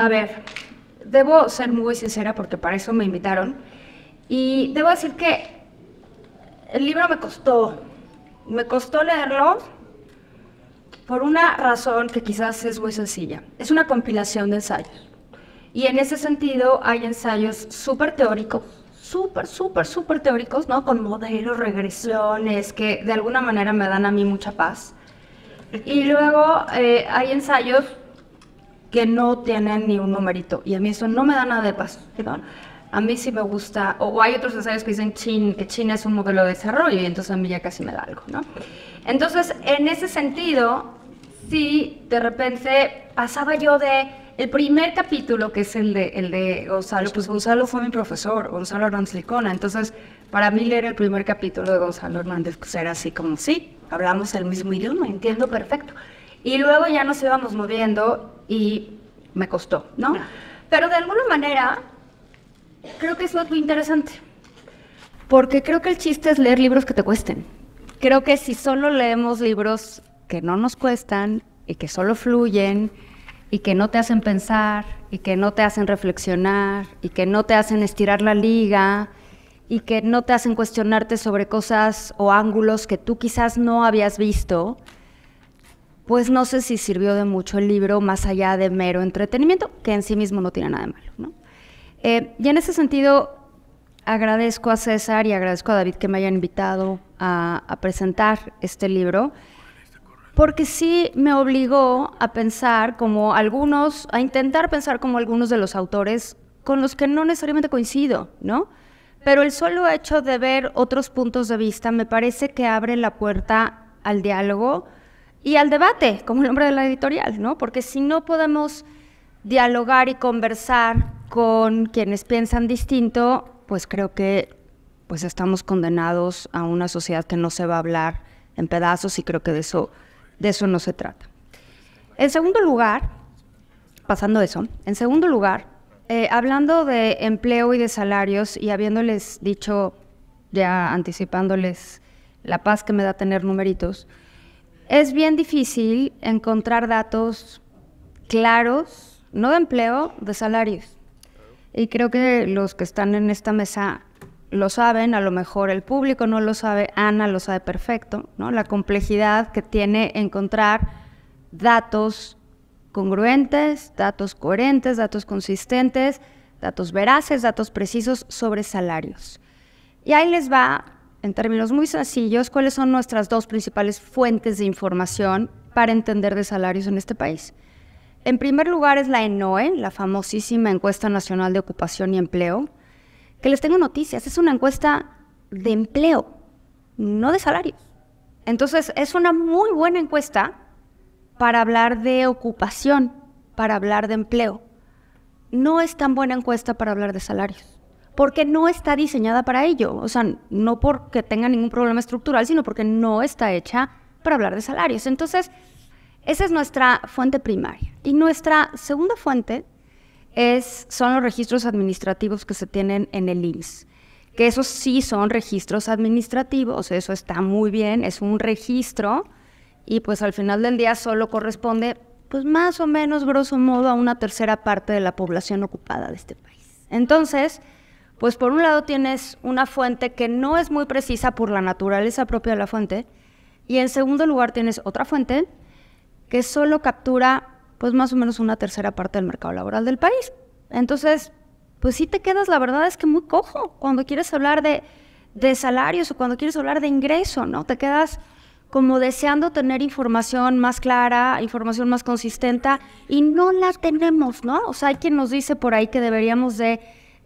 A ver, debo ser muy sincera porque para eso me invitaron. Y debo decir que el libro me costó. Me costó leerlo por una razón que quizás es muy sencilla. Es una compilación de ensayos. Y en ese sentido hay ensayos súper teóricos, súper, súper, súper teóricos, ¿no? Con modelos, regresiones, que de alguna manera me dan a mí mucha paz. Y luego eh, hay ensayos que no tienen ni un numerito. Y a mí eso no me da nada de paz. perdón. A mí sí me gusta, o, hay otros ensayos que dicen que China es un modelo de desarrollo y entonces a mí ya casi me da algo, ¿no? Entonces, en ese sentido, sí, de repente pasaba yo de el primer capítulo, que es el de, el de Gonzalo, pues Gonzalo fue mi profesor, Gonzalo Hernández Licona. Entonces, para mí leer el primer capítulo de Gonzalo Hernández pues era así como, sí, hablamos el mismo idioma, entiendo perfecto. Y luego ya nos íbamos moviendo y me costó, ¿no? Ah. Pero de alguna manera, creo que es muy interesante. Porque creo que el chiste es leer libros que te cuesten. Creo que si solo leemos libros que no nos cuestan y que solo fluyen y que no te hacen pensar y que no te hacen reflexionar y que no te hacen estirar la liga y que no te hacen cuestionarte sobre cosas o ángulos que tú quizás no habías visto, pues no sé si sirvió de mucho el libro más allá de mero entretenimiento, que en sí mismo no tiene nada de malo. ¿no? Eh, y en ese sentido, agradezco a César y agradezco a David que me hayan invitado a, a presentar este libro porque sí me obligó a pensar como algunos, a intentar pensar como algunos de los autores con los que no necesariamente coincido, ¿no? Pero el solo hecho de ver otros puntos de vista me parece que abre la puerta al diálogo y al debate, como el nombre de la editorial, ¿no? Porque si no podemos dialogar y conversar con quienes piensan distinto, pues creo que pues estamos condenados a una sociedad que no se va a hablar en pedazos y creo que de eso, de eso no se trata. En segundo lugar, pasando eso, en segundo lugar, eh, hablando de empleo y de salarios y habiéndoles dicho, ya anticipándoles la paz que me da tener numeritos, es bien difícil encontrar datos claros, no de empleo, de salarios. Y creo que los que están en esta mesa lo saben, a lo mejor el público no lo sabe, Ana lo sabe perfecto, ¿no? La complejidad que tiene encontrar datos congruentes, datos coherentes, datos consistentes, datos veraces, datos precisos sobre salarios. Y ahí les va en términos muy sencillos, cuáles son nuestras dos principales fuentes de información para entender de salarios en este país. En primer lugar es la ENOE, la famosísima encuesta nacional de ocupación y empleo, que les tengo noticias, es una encuesta de empleo, no de salarios. Entonces es una muy buena encuesta para hablar de ocupación, para hablar de empleo. No es tan buena encuesta para hablar de salarios porque no está diseñada para ello. O sea, no porque tenga ningún problema estructural, sino porque no está hecha para hablar de salarios. Entonces, esa es nuestra fuente primaria. Y nuestra segunda fuente es, son los registros administrativos que se tienen en el IMSS que esos sí son registros administrativos, eso está muy bien, es un registro y pues al final del día solo corresponde pues más o menos grosso modo a una tercera parte de la población ocupada de este país. Entonces, pues por un lado tienes una fuente que no es muy precisa por la naturaleza propia de la fuente, y en segundo lugar tienes otra fuente que solo captura pues más o menos una tercera parte del mercado laboral del país. Entonces, pues sí te quedas, la verdad es que muy cojo cuando quieres hablar de, de salarios o cuando quieres hablar de ingreso, ¿no? Te quedas como deseando tener información más clara, información más consistente, y no la tenemos, ¿no? O sea, hay quien nos dice por ahí que deberíamos de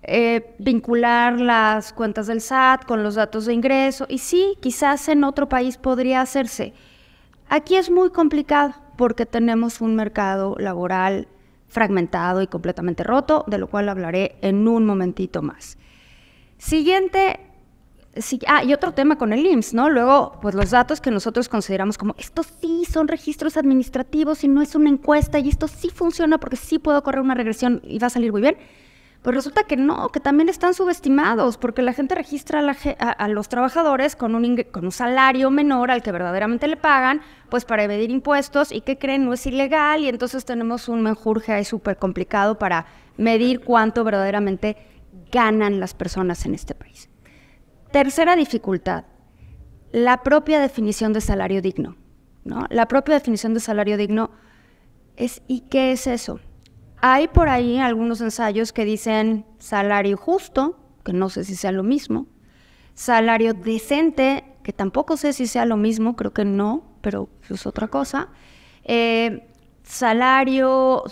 eh, vincular las cuentas del SAT con los datos de ingreso. Y sí, quizás en otro país podría hacerse. Aquí es muy complicado porque tenemos un mercado laboral fragmentado y completamente roto, de lo cual hablaré en un momentito más. Siguiente, ah, y otro tema con el IMSS, ¿no? Luego, pues los datos que nosotros consideramos como, estos sí son registros administrativos y no es una encuesta y esto sí funciona porque sí puedo correr una regresión y va a salir muy bien pues resulta que no, que también están subestimados, porque la gente registra a, los trabajadores con un, salario menor al que verdaderamente le pagan, pues para evadir impuestos y que creen no es ilegal y entonces tenemos un menjurje ahí súper complicado para medir cuánto verdaderamente ganan las personas en este país. Tercera dificultad, la propia definición de salario digno. ¿no? La propia definición de salario digno es ¿y qué es eso? Hay por ahí algunos ensayos que dicen salario justo, que no sé si sea lo mismo, salario decente, que tampoco sé si sea lo mismo, creo que no, pero es otra cosa, eh, salario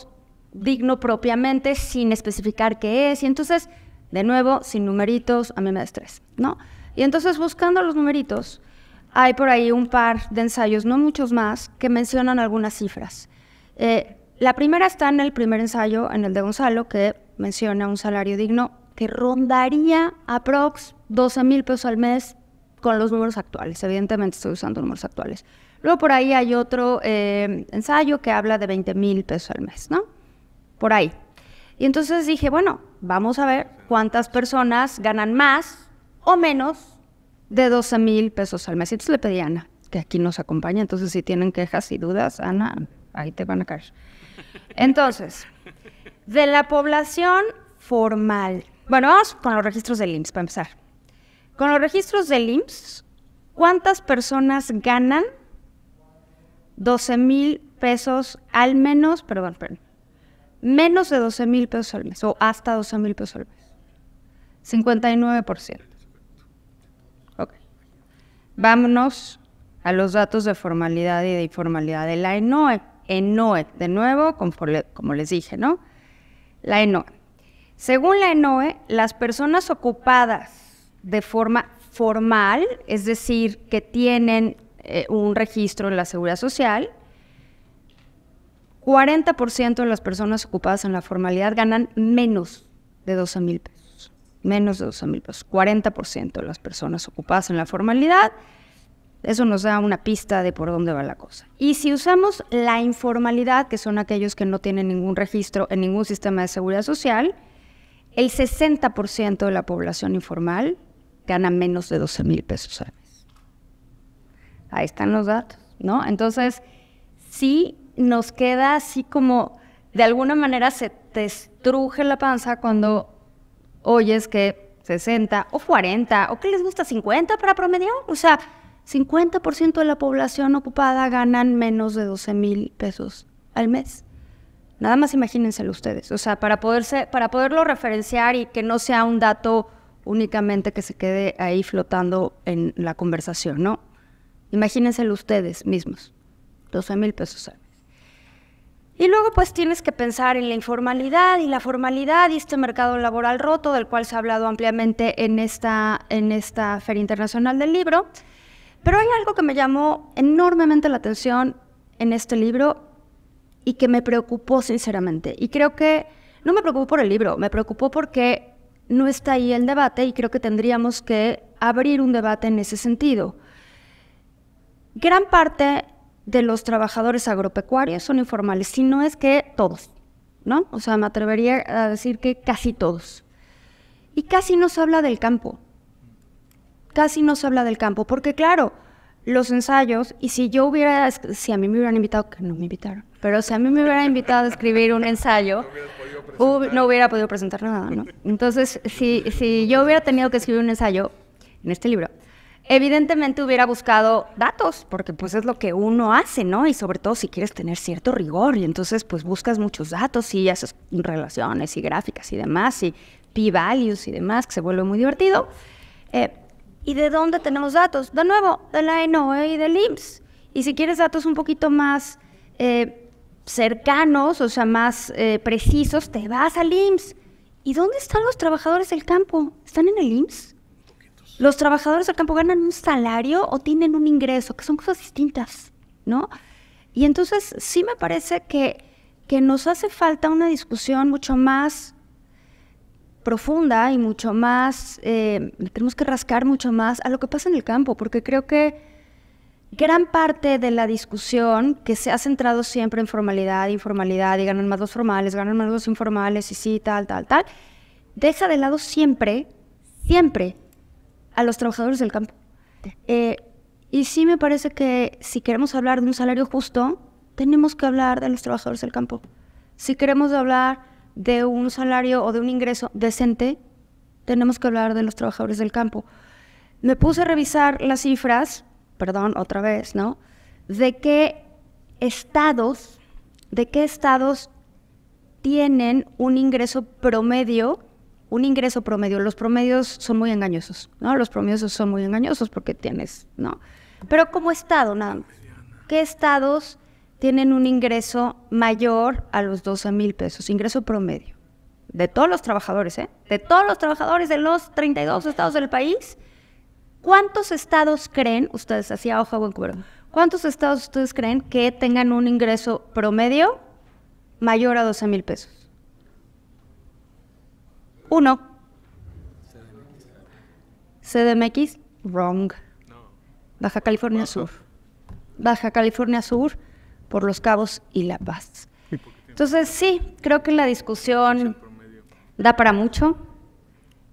digno propiamente sin especificar qué es, y entonces, de nuevo, sin numeritos, a mí me da estrés, ¿no? Y entonces buscando los numeritos, hay por ahí un par de ensayos, no muchos más, que mencionan algunas cifras. Eh, la primera está en el primer ensayo, en el de Gonzalo, que menciona un salario digno que rondaría aprox 12 mil pesos al mes con los números actuales. Evidentemente estoy usando números actuales. Luego por ahí hay otro eh, ensayo que habla de 20 mil pesos al mes, ¿no? Por ahí. Y entonces dije, bueno, vamos a ver cuántas personas ganan más o menos de 12 mil pesos al mes. Y entonces le pedí a Ana, que aquí nos acompaña, entonces si tienen quejas y dudas, Ana, ahí te van a caer. Entonces, de la población formal. Bueno, vamos con los registros del IMSS para empezar. Con los registros del IMSS, ¿cuántas personas ganan 12 mil pesos al menos? Perdón, perdón. Menos de 12 mil pesos al mes o hasta 12 mil pesos al mes. 59%. Ok. Vámonos a los datos de formalidad y de informalidad de la ENOE. ENOE, de nuevo, como, les dije, ¿no? La ENOE. Según la ENOE, las personas ocupadas de forma formal, es decir, que tienen eh, un registro en la seguridad social, 40% de las personas ocupadas en la formalidad ganan menos de 12 mil pesos. Menos de 12 mil pesos. 40% de las personas ocupadas en la formalidad eso nos da una pista de por dónde va la cosa. Y si usamos la informalidad, que son aquellos que no tienen ningún registro en ningún sistema de seguridad social, el 60% de la población informal gana menos de 12 mil pesos al mes. Ahí están los datos, ¿no? Entonces, sí nos queda así como, de alguna manera se te estruje la panza cuando oyes que 60 o 40 o que les gusta 50 para promedio. O sea, 50% de la población ocupada ganan menos de 12 mil pesos al mes. Nada más imagínenselo ustedes. O sea, para, para poderlo referenciar y que no sea un dato únicamente que se quede ahí flotando en la conversación, ¿no? Imagínenselo ustedes mismos. 12 mil pesos al mes. Y luego pues tienes que pensar en la informalidad y la formalidad y este mercado laboral roto del cual se ha hablado ampliamente en esta, en esta Feria Internacional del Libro. Pero hay algo que me llamó enormemente la atención en este libro y que me preocupó sinceramente. Y creo que no me preocupó por el libro, me preocupó porque no está ahí el debate y creo que tendríamos que abrir un debate en ese sentido. Gran parte de los trabajadores agropecuarios son informales, si no es que todos, ¿no? O sea, me atrevería a decir que casi todos. Y casi no se habla del campo casi no se habla del campo, porque claro, los ensayos, y si yo hubiera, si a mí me hubieran invitado, que no me invitaron, pero si a mí me hubieran invitado a escribir un ensayo, no, hubiera podido presentar nada, ¿no? Entonces, si, si yo hubiera tenido que escribir un ensayo en este libro, evidentemente hubiera buscado datos, porque pues es lo que uno hace, ¿no? Y sobre todo si quieres tener cierto rigor, y entonces pues buscas muchos datos y haces relaciones y gráficas y demás, y p-values y demás, que se vuelve muy divertido. Eh, ¿Y de dónde tenemos datos? De nuevo, de la ENOE y del IMSS. Y si quieres datos un poquito más eh, cercanos, o sea, más eh, precisos, te vas al IMSS. ¿Y dónde están los trabajadores del campo? ¿Están en el IMSS? ¿Los trabajadores del campo ganan un salario o tienen un ingreso? Que son cosas distintas, ¿no? Y entonces sí me parece que, que nos hace falta una discusión mucho más profunda y mucho más, eh, tenemos que rascar mucho más a lo que pasa en el campo, porque creo que gran parte de la discusión que se ha centrado siempre en formalidad, informalidad, y ganan más los formales, ganan más los informales, y sí, tal, tal, tal, deja de lado siempre, siempre a los trabajadores del campo. Eh, y sí me parece que si queremos hablar de un salario justo, tenemos que hablar de los trabajadores del campo. Si queremos hablar de un salario o de un ingreso decente, tenemos que hablar de los trabajadores del campo. Me puse a revisar las cifras, perdón, otra vez, ¿no? De qué estados, de qué estados tienen un ingreso promedio, un ingreso promedio. Los promedios son muy engañosos, ¿no? Los promedios son muy engañosos porque tienes, ¿no? Pero como estado, nada ¿Qué estados tienen un ingreso mayor a los 12 mil pesos, ingreso promedio. De todos los trabajadores, ¿eh? De todos los trabajadores de los 32 estados del país, ¿cuántos estados creen, ustedes, hacían hoja buen cuántos estados ustedes creen que tengan un ingreso promedio mayor a 12 mil pesos? Uno. CDMX, wrong. Baja California Sur. Baja California Sur por Los Cabos y La Paz. Entonces, sí, creo que la discusión da para mucho.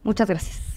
Muchas gracias.